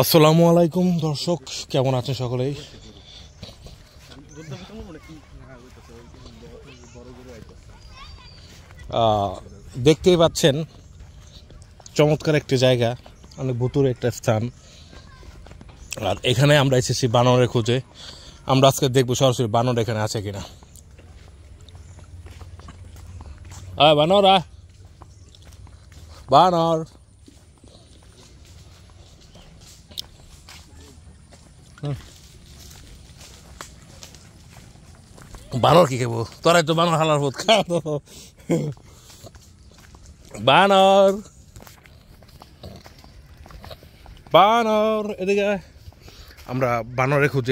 আসসালামু আলাইকুম দর্শক কেমন আছেন সকলেই দেখতেই পাচ্ছেন চমৎকার একটি জায়গা অনেক ভুতুর একটা স্থান আর এখানে আমরা এসেছি বানরের খুঁজে আমরা আজকে দেখবো সরাসরি বানর এখানে আছে কিনা বানর বানর বানর কি খেব তোরাই তো বানর হালার ভোট খা বানর বানর এদিকে আমরা বানরে খুঁজে